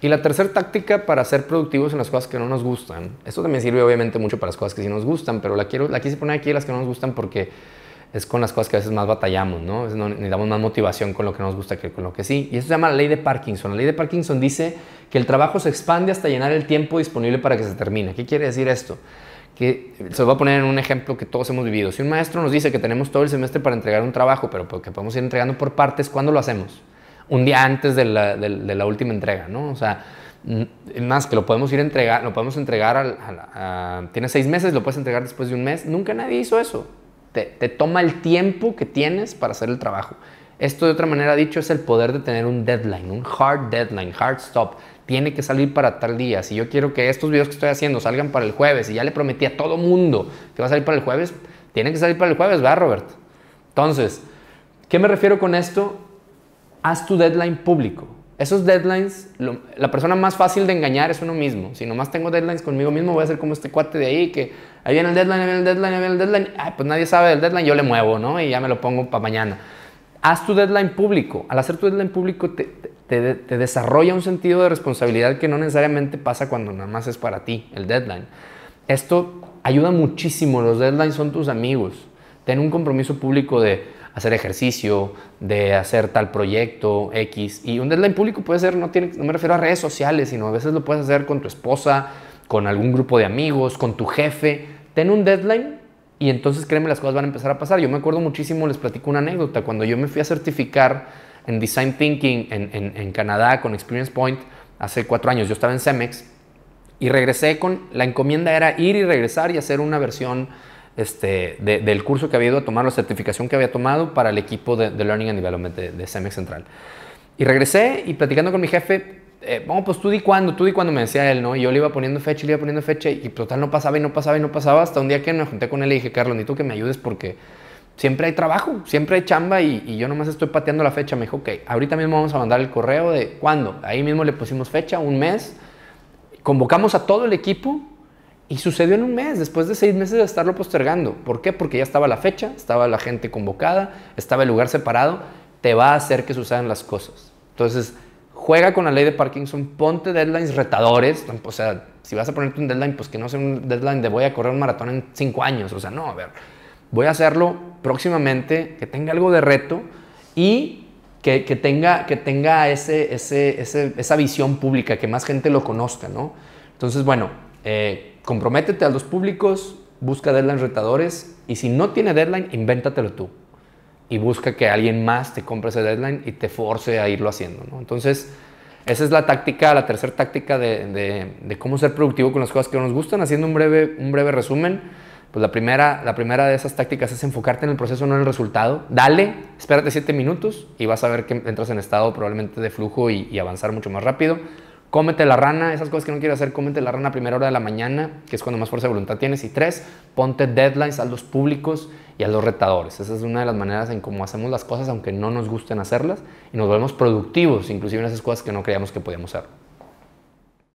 Y la tercera táctica para ser productivos en las cosas que no nos gustan, esto también sirve obviamente mucho para las cosas que sí nos gustan, pero la, quiero, la quise poner aquí las que no nos gustan porque es con las cosas que a veces más batallamos, ¿no? Necesitamos más motivación con lo que nos gusta que con lo que sí. Y eso se llama la ley de Parkinson. La ley de Parkinson dice que el trabajo se expande hasta llenar el tiempo disponible para que se termine. ¿Qué quiere decir esto? Que se lo voy a poner en un ejemplo que todos hemos vivido. Si un maestro nos dice que tenemos todo el semestre para entregar un trabajo, pero que podemos ir entregando por partes, ¿cuándo lo hacemos? un día antes de la, última entrega, ¿no? O sea, más que lo podemos ir a entregar, lo podemos entregar, a, tienes seis meses, lo puedes entregar después de un mes. Nunca nadie hizo eso. Te, te, toma el tiempo que tienes para hacer el trabajo. Esto de otra manera dicho es el poder de tener un deadline, un hard deadline, hard stop. Tiene que salir para tal día. Si yo quiero que estos videos que estoy haciendo salgan para el jueves y ya le prometí a todo mundo que va a salir para el jueves, tiene que salir para el jueves, ¿verdad, Robert? Entonces, ¿qué me refiero con esto? haz tu deadline público. Esos deadlines, la persona más fácil de engañar es uno mismo. Si nomás tengo deadlines conmigo mismo, voy a ser como este cuate de ahí que ahí viene el deadline, ahí viene el deadline, ahí viene el deadline. Ay, pues nadie sabe del deadline, yo le muevo, ¿no? Y ya me lo pongo para mañana. Haz tu deadline público. Al hacer tu deadline público te, te desarrolla un sentido de responsabilidad que no necesariamente pasa cuando nada más es para ti, el deadline. Esto ayuda muchísimo. Los deadlines son tus amigos. Ten un compromiso público de hacer ejercicio, de hacer tal proyecto X. Y un deadline público puede ser, no, tiene, no me refiero a redes sociales, sino a veces lo puedes hacer con tu esposa, con algún grupo de amigos, con tu jefe. Ten un deadline y entonces créeme las cosas van a empezar a pasar. Yo me acuerdo muchísimo, les platico una anécdota, cuando yo me fui a certificar en Design Thinking en, en Canadá con Experience Point hace cuatro años, yo estaba en Cemex y regresé con, la encomienda era ir y regresar y hacer una versión este, del curso que había ido a tomar, la certificación que había tomado para el equipo de, Learning and Development de, de, Central. Y regresé y platicando con mi jefe, eh, pues tú di cuándo, tú di cuándo me decía él, ¿no? Y yo le iba poniendo fecha, le iba poniendo fecha y total no pasaba y no pasaba y no pasaba hasta un día que me junté con él y dije, Carlos, tú que me ayudes porque siempre hay trabajo, siempre hay chamba y, y, yo nomás estoy pateando la fecha. Me dijo, ok, ahorita mismo vamos a mandar el correo de cuándo. Ahí mismo le pusimos fecha, un mes. Convocamos a todo el equipo y sucedió en un mes, después de seis meses de estarlo postergando. ¿Por qué? Porque ya estaba la fecha, estaba la gente convocada, estaba el lugar separado. Te va a hacer que sucedan las cosas. Entonces, juega con la ley de Parkinson, ponte deadlines retadores. O sea, si vas a ponerte un deadline, pues que no sea un deadline de voy a correr un maratón en cinco años. O sea, no, a ver, voy a hacerlo próximamente, que tenga algo de reto y que, tenga, que tenga esa visión pública, que más gente lo conozca, ¿no? Entonces, bueno, eh, comprométete a los públicos, busca deadlines retadores y si no tiene deadline, invéntatelo tú. Y busca que alguien más te compre ese deadline y te force a irlo haciendo. Entonces, esa es la táctica, la tercera táctica de, cómo ser productivo con las cosas que nos gustan. Haciendo un breve, resumen, pues la primera, de esas tácticas es enfocarte en el proceso, no en el resultado. Dale, espérate siete minutos y vas a ver que entras en estado probablemente de flujo y avanzar mucho más rápido cómete la rana, esas cosas que no quieres hacer, cómete la rana a primera hora de la mañana, que es cuando más fuerza de voluntad tienes. Y tres, ponte deadlines a los públicos y a los retadores. Esa es una de las maneras en cómo hacemos las cosas, aunque no nos gusten hacerlas, y nos volvemos productivos, inclusive en esas cosas que no creíamos que podíamos hacer.